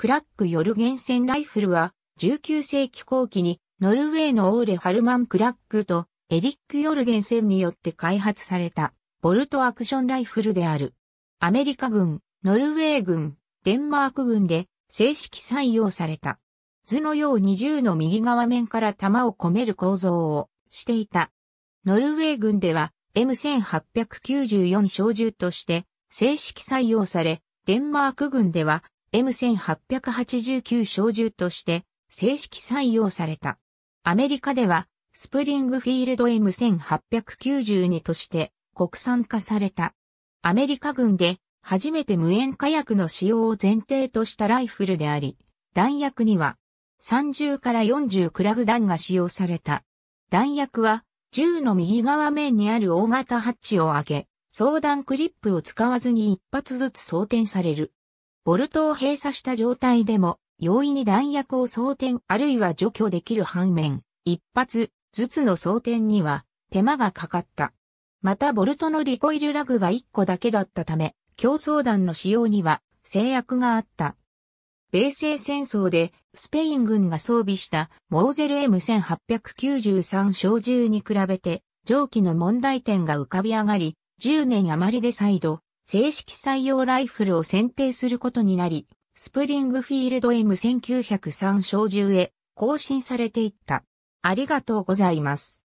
クラック・ヨルゲンセンライフルは、19世紀後期に、ノルウェーのオーレ・ハルマン・クラックと、エリック・ヨルゲンセンによって開発された、ボルトアクションライフルである。アメリカ軍、ノルウェー軍、デンマーク軍で、正式採用された。図のよう20の右側面から弾を込める構造をしていた。ノルウェー軍では M1894 小銃として正式採用され、デンマーク軍では M1889 小銃として正式採用された。アメリカではスプリングフィールド M1892 として国産化された。アメリカ軍で初めて無煙火薬の使用を前提としたライフルであり、弾薬には30から40クラグ弾が使用された。弾薬は銃の右側面にある大型ハッチを上げ、相談クリップを使わずに一発ずつ装填される。ボルトを閉鎖した状態でも、容易に弾薬を装填あるいは除去できる反面、一発ずつの装填には手間がかかった。またボルトのリコイルラグが1個だけだったため、競争弾の使用には制約があった。米西戦争でスペイン軍が装備したモーゼル M1893 小銃に比べて蒸気の問題点が浮かび上がり、10年余りで再度正式採用ライフルを選定することになり、スプリングフィールド M1903 小銃へ更新されていった。ありがとうございます。